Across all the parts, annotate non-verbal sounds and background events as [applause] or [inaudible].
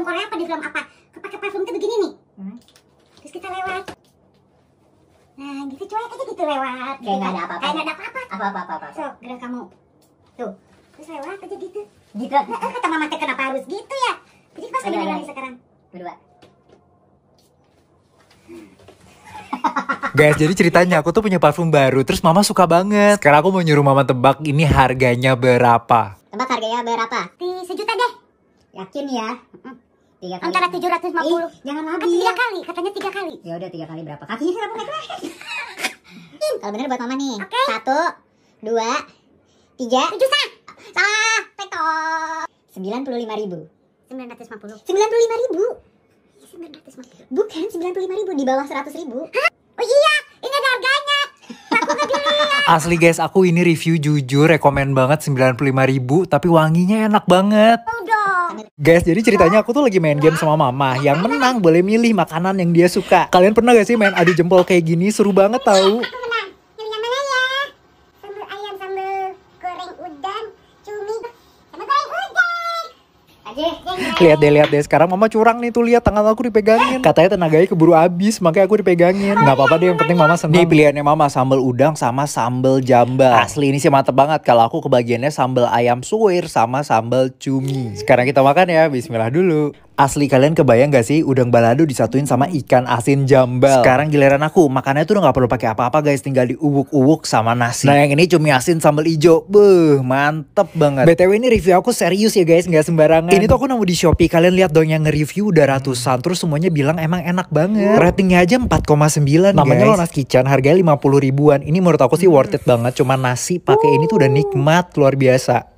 film Korea apa di film apa kepake parfum tuh begini nih hmm. terus kita lewat nah gitu cuek aja gitu lewat kayak nggak ada apa-apa kayak nggak ada apa-apa apa-apa apa so gerak kamu tuh terus lewat aja gitu gitu nah, kata mama teh kenapa harus gitu ya jadi pas lagi lagi sekarang berdua [laughs] Guys, jadi ceritanya aku tuh punya parfum baru, terus mama suka banget. Sekarang aku mau nyuruh mama tebak ini harganya berapa. Tebak harganya berapa? Di sejuta deh. Yakin ya? Mm -mm tiga kali. antara lima puluh jangan lagi ah, kan tiga kali katanya tiga kali ya udah tiga kali berapa kakinya kenapa naik naik [laughs] kalau bener buat mama nih okay. satu dua tiga tujuh sah salah teko sembilan puluh lima ribu sembilan ratus lima puluh sembilan puluh lima ribu iya, sembilan ratus lima puluh bukan sembilan puluh lima ribu di bawah seratus ribu Hah? oh iya ini ada harganya [laughs] asli guys aku ini review jujur rekomend banget sembilan puluh lima ribu tapi wanginya enak banget oh, Guys, jadi ceritanya aku tuh lagi main game sama mama. Yang menang boleh milih makanan yang dia suka. Kalian pernah gak sih main adu jempol kayak gini? Seru banget tau. lihat deh lihat deh sekarang mama curang nih tuh lihat tangan aku dipegangin katanya tenaganya keburu habis makanya aku dipegangin nggak apa-apa deh yang penting mama senang nih pilihannya mama sambal udang sama sambal jambal asli ini sih mantep banget kalau aku kebagiannya sambal ayam suwir sama sambal cumi sekarang kita makan ya Bismillah dulu Asli kalian kebayang gak sih udang balado disatuin sama ikan asin jambal? Sekarang giliran aku, makannya tuh udah gak perlu pakai apa-apa guys, tinggal diuwuk-uwuk sama nasi. Nah yang ini cumi asin sambal ijo, beuh mantep banget. BTW ini review aku serius ya guys, gak sembarangan. Ini tuh aku nemu di Shopee, kalian lihat dong yang nge-review udah ratusan, terus semuanya bilang emang enak banget. Ratingnya aja 4,9 Namanya guys. Lonas Kitchen, harganya 50 ribuan. Ini menurut aku sih worth it banget, cuma nasi pakai ini tuh udah nikmat, luar biasa.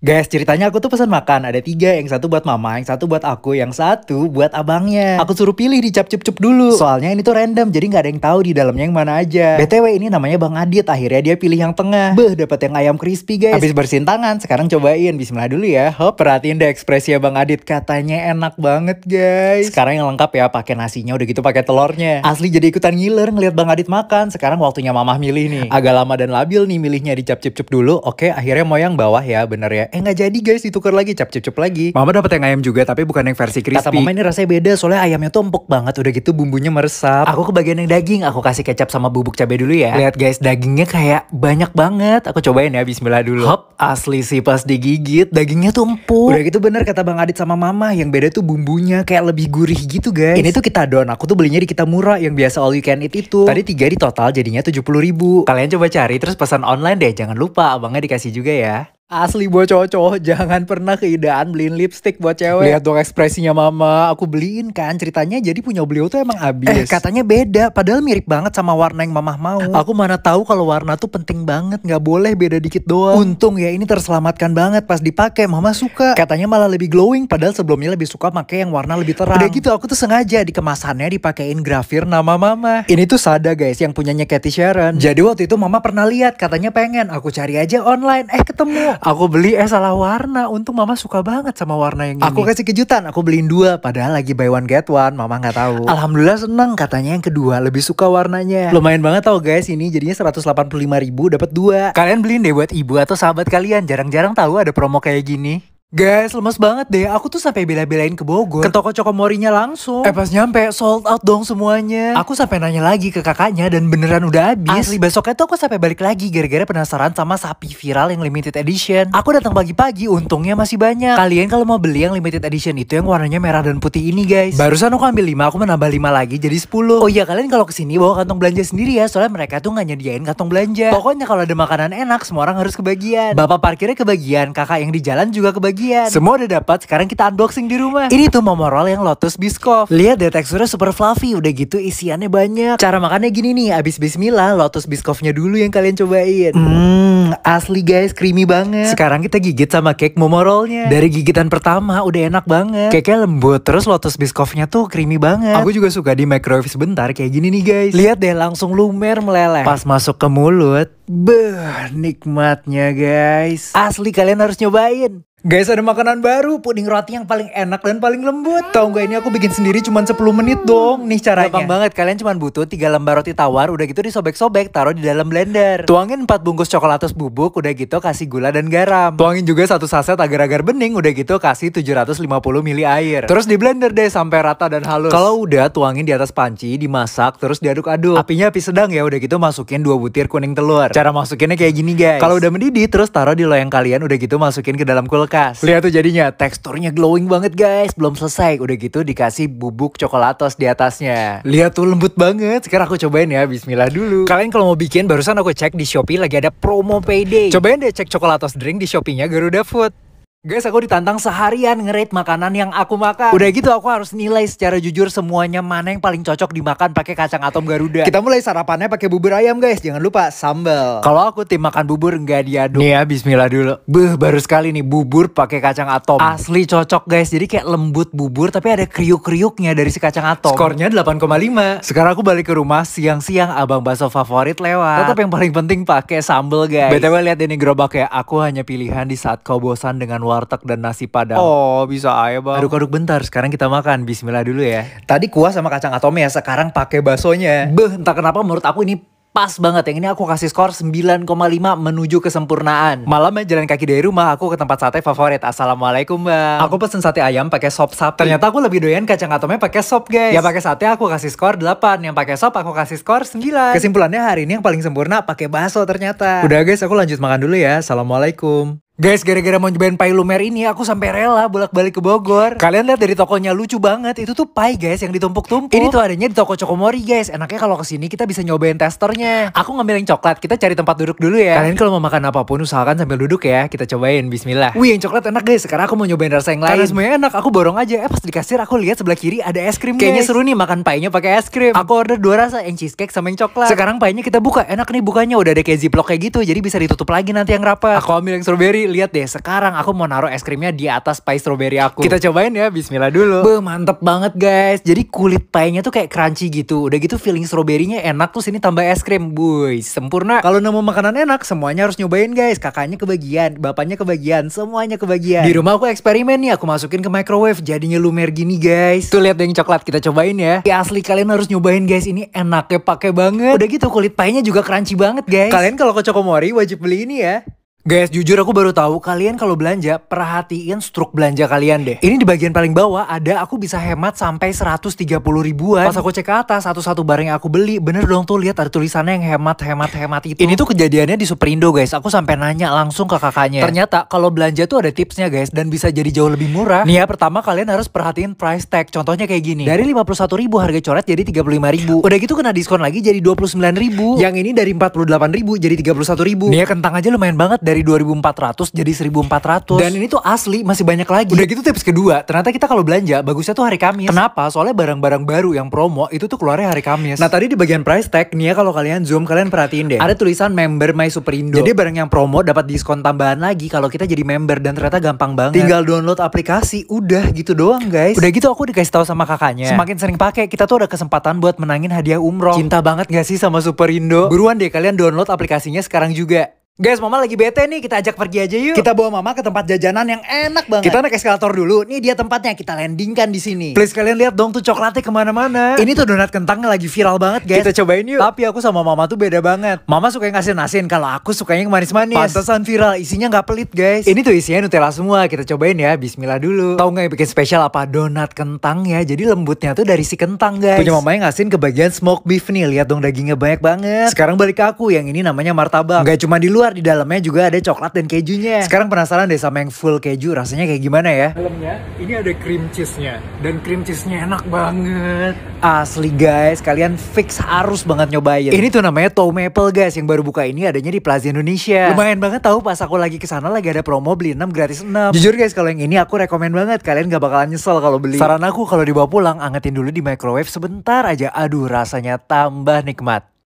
Guys, ceritanya aku tuh pesan makan. Ada tiga, yang satu buat mama, yang satu buat aku, yang satu buat abangnya. Aku suruh pilih di cap cup cup dulu. Soalnya ini tuh random, jadi nggak ada yang tahu di dalamnya yang mana aja. BTW ini namanya Bang Adit, akhirnya dia pilih yang tengah. Beh, dapat yang ayam crispy guys. Habis bersin tangan, sekarang cobain. Bismillah dulu ya. Hop, perhatiin deh ekspresi Bang Adit. Katanya enak banget guys. Sekarang yang lengkap ya, pakai nasinya udah gitu pakai telurnya. Asli jadi ikutan ngiler ngeliat Bang Adit makan. Sekarang waktunya mamah milih nih. Agak lama dan labil nih milihnya di cap cup cup dulu. Oke, akhirnya mau yang bawah ya, bener ya eh nggak jadi guys ditukar lagi cap cup cup lagi mama dapat yang ayam juga tapi bukan yang versi crispy kata mama ini rasanya beda soalnya ayamnya tuh empuk banget udah gitu bumbunya meresap aku ke bagian yang daging aku kasih kecap sama bubuk cabai dulu ya lihat guys dagingnya kayak banyak banget aku cobain ya Bismillah dulu hop asli sih pas digigit dagingnya tuh empuk udah gitu bener kata bang Adit sama mama yang beda tuh bumbunya kayak lebih gurih gitu guys ini tuh kita don aku tuh belinya di kita murah yang biasa all you can eat itu tadi tiga di total jadinya tujuh puluh ribu kalian coba cari terus pesan online deh jangan lupa abangnya dikasih juga ya Asli buat cowok-cowok [laughs] jangan pernah keidaan beliin lipstick buat cewek. Lihat dong ekspresinya mama, aku beliin kan. Ceritanya jadi punya beliau tuh emang abis. Eh katanya beda, padahal mirip banget sama warna yang mamah mau. [laughs] Aku mana tahu kalau warna tuh penting banget, nggak boleh beda dikit doang. Untung ya ini terselamatkan banget pas dipakai, mama suka. Katanya malah lebih glowing, padahal sebelumnya lebih suka pakai yang warna lebih terang. Udah gitu aku tuh sengaja di kemasannya dipakein grafir nama mama. Ini tuh Sada guys yang punyanya Katy Sharon. Jadi waktu itu mama pernah lihat, katanya pengen. Aku cari aja online, eh ketemu aku beli eh salah warna untung mama suka banget sama warna yang ini aku kasih kejutan aku beliin dua padahal lagi buy one get one mama nggak tahu alhamdulillah seneng katanya yang kedua lebih suka warnanya lumayan banget tau guys ini jadinya 185 ribu dapat dua kalian beliin deh buat ibu atau sahabat kalian jarang-jarang tahu ada promo kayak gini Guys, lemes banget deh. Aku tuh sampai bela-belain ke Bogor. Ke toko Cokomorinya langsung. Eh pas nyampe sold out dong semuanya. Aku sampai nanya lagi ke kakaknya dan beneran udah habis. Asli besoknya tuh aku sampai balik lagi gara-gara penasaran sama sapi viral yang limited edition. Aku datang pagi-pagi, untungnya masih banyak. Kalian kalau mau beli yang limited edition itu yang warnanya merah dan putih ini, guys. Barusan aku ambil 5, aku menambah 5 lagi jadi 10. Oh iya, kalian kalau kesini bawa kantong belanja sendiri ya, soalnya mereka tuh nggak nyediain kantong belanja. Pokoknya kalau ada makanan enak, semua orang harus kebagian. Bapak parkirnya kebagian, kakak yang di jalan juga kebagian kejadian. Semua udah dapat, sekarang kita unboxing di rumah. Ini tuh momorol yang Lotus Biscoff. Lihat deh teksturnya super fluffy, udah gitu isiannya banyak. Cara makannya gini nih, abis bismillah Lotus Biscoffnya dulu yang kalian cobain. Hmm, asli guys, creamy banget. Sekarang kita gigit sama cake momorolnya. Dari gigitan pertama udah enak banget. Cake-nya lembut, terus Lotus Biscoffnya tuh creamy banget. Aku juga suka di microwave sebentar kayak gini nih guys. Lihat deh langsung lumer meleleh. Pas masuk ke mulut, Beuh, nikmatnya guys. Asli kalian harus nyobain. Guys, ada makanan baru, puding roti yang paling enak dan paling lembut. Tahu gak ini aku bikin sendiri cuma 10 menit dong nih caranya. Gampang banget, kalian cuma butuh 3 lembar roti tawar, udah gitu disobek-sobek, taruh di dalam blender. Tuangin 4 bungkus coklat atas bubuk, udah gitu kasih gula dan garam. Tuangin juga satu saset agar-agar bening, udah gitu kasih 750 ml air. Terus di blender deh sampai rata dan halus. Kalau udah, tuangin di atas panci, dimasak, terus diaduk-aduk. Apinya api sedang ya, udah gitu masukin 2 butir kuning telur. Cara masukinnya kayak gini guys. Kalau udah mendidih terus taruh di loyang kalian udah gitu masukin ke dalam kulkas. Lihat tuh jadinya teksturnya glowing banget guys. Belum selesai udah gitu dikasih bubuk coklatos di atasnya. Lihat tuh lembut banget. Sekarang aku cobain ya. Bismillah dulu. Kalian kalau mau bikin barusan aku cek di Shopee lagi ada promo payday. Cobain deh cek coklatos drink di Shopee-nya Garuda Food. Guys, aku ditantang seharian ngerate makanan yang aku makan. Udah gitu aku harus nilai secara jujur semuanya mana yang paling cocok dimakan pakai kacang atom Garuda. Kita mulai sarapannya pakai bubur ayam, guys. Jangan lupa sambal. Kalau aku tim makan bubur nggak diaduk. Nih ya, bismillah dulu. Beh, baru sekali nih bubur pakai kacang atom. Asli cocok, guys. Jadi kayak lembut bubur tapi ada kriuk-kriuknya dari si kacang atom. Skornya 8,5. Sekarang aku balik ke rumah siang-siang abang bakso favorit lewat. Tetap yang paling penting pakai sambal, guys. BTW lihat ini gerobak ya. Aku hanya pilihan di saat kau bosan dengan warteg dan nasi padang. Oh, bisa aja bang. Aduk-aduk bentar, sekarang kita makan. Bismillah dulu ya. Tadi kuah sama kacang ya. sekarang pakai baksonya. Beh, entah kenapa menurut aku ini pas banget yang ini aku kasih skor 9,5 menuju kesempurnaan. Malamnya jalan kaki dari rumah aku ke tempat sate favorit. Assalamualaikum, Bang. Aku pesen sate ayam pakai sop sate. Ternyata aku lebih doyan kacang atomnya pakai sop, guys. Ya pakai sate aku kasih skor 8, yang pakai sop aku kasih skor 9. Kesimpulannya hari ini yang paling sempurna pakai bakso ternyata. Udah guys, aku lanjut makan dulu ya. Assalamualaikum. Guys, gara-gara mau nyobain pai lumer ini aku sampai rela bolak-balik ke Bogor. Kalian lihat dari tokonya lucu banget. Itu tuh pai guys yang ditumpuk-tumpuk. Ini tuh adanya di toko Cokomori guys. Enaknya kalau kesini kita bisa nyobain testernya. Aku ngambil yang coklat. Kita cari tempat duduk dulu ya. Kalian kalau mau makan apapun usahakan sambil duduk ya. Kita cobain. Bismillah. Wih, yang coklat enak guys. Sekarang aku mau nyobain rasa yang lain. Karena semuanya enak. Aku borong aja. Eh pas di kasir aku lihat sebelah kiri ada es krim. Kayaknya seru nih makan painya pakai es krim. Aku order dua rasa, yang cheesecake sama yang coklat. Sekarang painya kita buka. Enak nih bukanya. Udah ada kayak ziplock kayak gitu. Jadi bisa ditutup lagi nanti yang rapat. Aku ambil yang strawberry lihat deh sekarang aku mau naruh es krimnya di atas pie strawberry aku. Kita cobain ya, bismillah dulu. Be, mantep banget guys. Jadi kulit pie-nya tuh kayak crunchy gitu. Udah gitu feeling stroberinya enak terus ini tambah es krim. Boy, sempurna. Kalau nemu makanan enak, semuanya harus nyobain guys. Kakaknya kebagian, bapaknya kebagian, semuanya kebagian. Di rumah aku eksperimen nih, aku masukin ke microwave jadinya lumer gini guys. Tuh lihat yang coklat kita cobain ya. Ya asli kalian harus nyobain guys, ini enaknya pakai banget. Udah gitu kulit pie-nya juga crunchy banget guys. Kalian kalau ke Cokomori wajib beli ini ya. Guys, jujur aku baru tahu kalian kalau belanja perhatiin struk belanja kalian deh. Ini di bagian paling bawah ada aku bisa hemat sampai 130 ribuan. Pas aku cek ke atas satu-satu barang yang aku beli, bener dong tuh lihat ada tulisannya yang hemat hemat hemat itu. Ini tuh kejadiannya di Superindo guys. Aku sampai nanya langsung ke kakaknya. Ternyata kalau belanja tuh ada tipsnya guys dan bisa jadi jauh lebih murah. Nih ya pertama kalian harus perhatiin price tag. Contohnya kayak gini. Dari 51 ribu harga coret jadi 35 ribu. Udah gitu kena diskon lagi jadi 29 ribu. Yang ini dari 48 ribu jadi 31 ribu. Nih ya kentang aja lumayan banget deh dari 2400 jadi 1400 dan ini tuh asli masih banyak lagi udah gitu tips kedua ternyata kita kalau belanja bagusnya tuh hari Kamis kenapa soalnya barang-barang baru yang promo itu tuh keluarnya hari Kamis nah tadi di bagian price tag nih ya kalau kalian zoom kalian perhatiin deh ada tulisan member My Superindo jadi barang yang promo dapat diskon tambahan lagi kalau kita jadi member dan ternyata gampang banget tinggal download aplikasi udah gitu doang guys udah gitu aku dikasih tahu sama kakaknya semakin sering pakai kita tuh ada kesempatan buat menangin hadiah umroh cinta banget gak sih sama Superindo buruan deh kalian download aplikasinya sekarang juga Guys, Mama lagi bete nih, kita ajak pergi aja yuk. Kita bawa Mama ke tempat jajanan yang enak banget. Kita naik eskalator dulu. Nih dia tempatnya, kita landingkan di sini. Please kalian lihat dong tuh coklatnya kemana-mana. Ini tuh donat kentangnya lagi viral banget, guys. Kita cobain yuk. Tapi aku sama Mama tuh beda banget. Mama suka yang asin-asin, kalau aku sukanya yang manis-manis. Pantesan viral, isinya nggak pelit, guys. Ini tuh isinya Nutella semua. Kita cobain ya, Bismillah dulu. Tahu nggak yang bikin spesial apa? Donat kentang ya. Jadi lembutnya tuh dari si kentang, guys. Punya Mama yang asin bagian smoked beef nih. Lihat dong dagingnya banyak banget. Sekarang balik ke aku, yang ini namanya martabak. Gak cuma di luar luar di dalamnya juga ada coklat dan kejunya. Sekarang penasaran deh sama yang full keju rasanya kayak gimana ya? Dalamnya ini ada cream cheese-nya dan cream cheese-nya enak banget. Asli guys, kalian fix harus banget nyobain. Ini tuh namanya Toe Maple guys yang baru buka ini adanya di Plaza Indonesia. Lumayan banget tahu pas aku lagi kesana lagi ada promo beli 6 gratis 6. Jujur guys kalau yang ini aku rekomen banget kalian gak bakalan nyesel kalau beli. Saran aku kalau dibawa pulang angetin dulu di microwave sebentar aja. Aduh rasanya tambah nikmat.